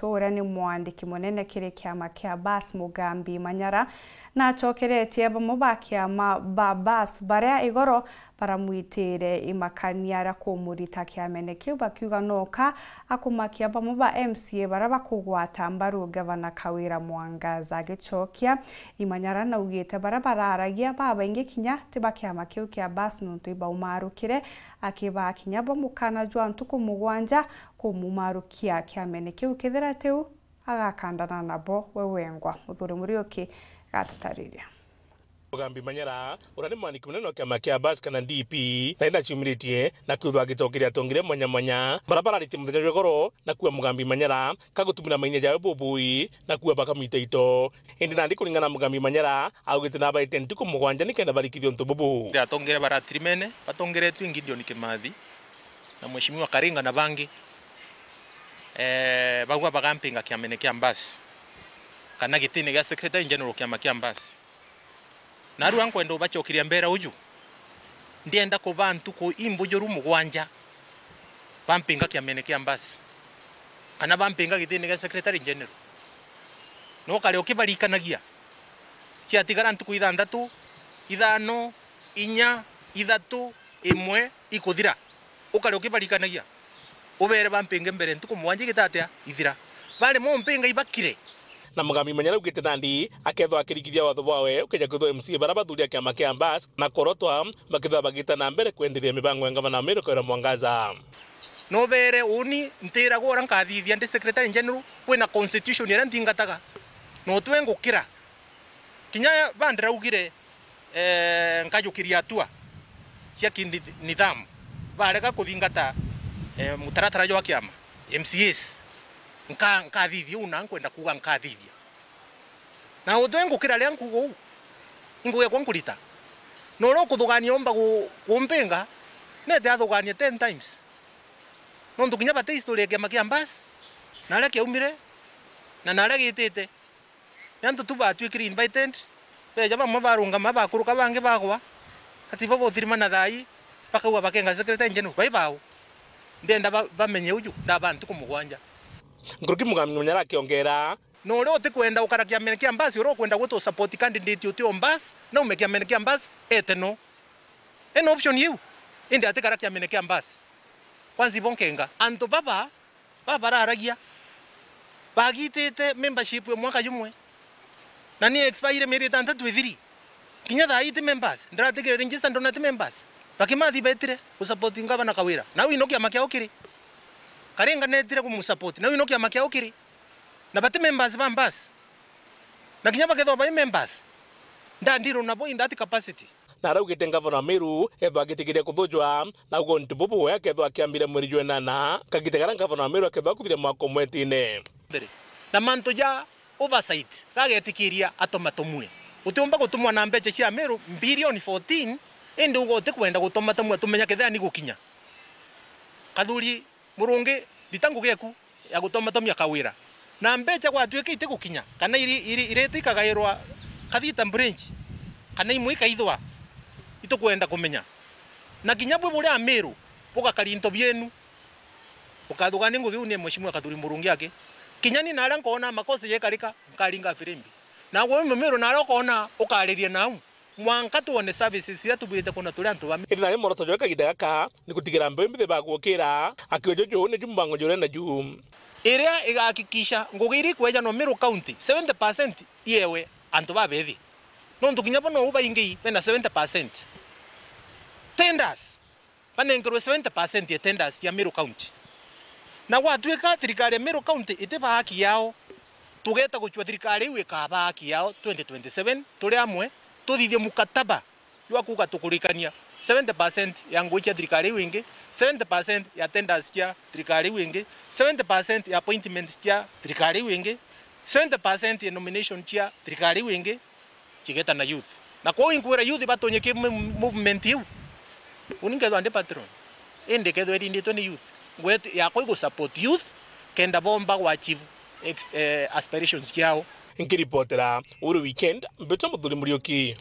victoria ni mwandiki munene kiri kiama kia bas mugambi manyara na acokeretie bamwe ba ma ba bas baria igoro baramwitire imakania arakũmũrita kĩamene kĩu bakiuga noka akumakia bamwe ba MCA bara bakũgwata mbaru gavana Kawira Mwangaza agĩcokia imanyara na naugĩte bara baba inge kinya tiba kĩama kĩu kĩa bas nontu ibaumarũkĩre akiba kinya bamũkana jwa ntuku mũgwanja kũmũmarũkia kĩamene kĩu kĩthira tĩu agakandana nabo wewengwa muthuri mũthuri Muriuki gatũtarĩria mugambi manyara uria ni mwandiki munene wa kiama kia bas kana dp na ina ciumiritie na kiuthwa agitokire atongire mwanya mwanya barabaratie muthenyerwe goro na kuwa mugambi manyara kagutumira mainya jawe bubui na kuwa baka bakamwita ito indi nandi kuringana mugambi manyara augite nabaite ntuku mugwanja ni nikenda barikithio ntu bubu atongire baratirimene batongiretwe ngidioni kimathi na mheshimiwa karinga na bangi eh, bagwa bagampinga kiamene kia mbasi kana gitini gia secretary general kiama kia mbasi naru ankwenda ubachokiria mbera uju ndienda ko bantu ko imbujo rumugwanja bampinga kya kia ambasi kana bampinga githini ga secretary general no kale ukibarikanagia kiatigara ntuku ithanthatu ithano inya ithatu imwe ikuthira okibali kanagia ubere bampinge mbere ntuku mwanje gitatea ithira bari mumpinga ibakire na mugami manyara ugite nandi akethwa akirigithia watho wawe ukenya kwithwa mc bara bathuria kiama make ambas na korotwa bakithwa bagita na mbere kwendiria mibango ya ngavana miriko ira mwangaza no novere uni ntira ntiragwo ranka vivia ndi secretary general na constitution ira ndingataga no twengo kira kinya bandira ugire eh, nkajukiria atua cia kinithamu barega kuthingata eh, mutaratara jo kiama MCS nka nka vivi una nkwenda kuwa nka vivi na udwengu kila nku go inguye kwankulita no ro kudugani omba go kumpenga ne te adugani 10 times no ndukinya bate history ke makia mbas na le ke umire na na le gitete yantu tuba atwe ikiri invited pe jama mabarunga mabakuruka bange bagwa ati babo thirima na thai pakawa bakenga secretary njenu bye bawo ndenda bamenye uju ndabantu kumugwanja nguruki mugamya kiongera no leo utikwenda ukarakia mene kia mbasi uria ukwenda gwitu support candidate utio mbasi na umekia meneki kia eteno en option yiu inde atikarakia mene kia mbasi kwanza ibonkenga anto baba baba araragia bagitite membership mwaka jumwe na ni expire mieri tanta tuviri kinya thaa iti members ndiratigire register ndona ti members bakimathi betire usupporti ngavana kawira na wino kia makia ukiri karenga netire support na uno kya makya okiri na bat members ba mbas na kinyaba ketho ba members nda ndiro na boy that capacity na araugite ngavana gete ko kuthujwa na ugo ntibubu we akethwa akiambire mweri jwenana kagitegara ngavana miru akethwa kuthire mwako mwetine na manto ja oversight ka gete kiria atoma gagetikiria atomatomue ko gutumwa na mbeche cia miru bilioni 14 indi te kwenda gutoma tamwe tumenya kethea ni gukinya kathuri murungi ditangu geku ya gutomatomia kawira na mbecha gwatuikite gukinya kana iri iri iretikagairwa kathita branch kana imwe ikaithwa kuenda kumenya na kinyabu bwe ameru poka bugakari into bienu ukathugani ngugi unie mheshimiwa kathuri murungi yake kinyani ni nara nkona makosi yekarika nkaringa firimbi na gwo miru nara ukona ukaririe nau mwanka tuone services ya tubwite kuna tuli antu bami ina ni tojo joka gidaka ni gutigira mbe mbe bagukira akiojo jo ne jumbango jore na jum iria igakikisha ngugiri kweja no miru County 70% yewe antu babethi no ntukinya bono ingi bena 70% tenders banengerwe 70% ya tenders ya miru County na gwatuika thirikari ya miru County itiba haki yao tugeta guchua thirikari iwe kaba haki yao 2027 turi amwe tuthiithie mukataba jwa kuga tukurikania 70% ya nguo cia thirikari wingi 70% ya tenders cia thirikari wingi 70% ya appointments cia thirikari wingi 70% ya nomination cia thirikari wingi chigeta na youth na kwa inkwira youth batonyeke movement hiu uningethwa ande patron indikethwa erinditwe ni youth ngwet yakwa igu support youth kenda bomba gwachivu eh, aspirations ciao nkiripotera uru weekend mbeto muthuri muriuki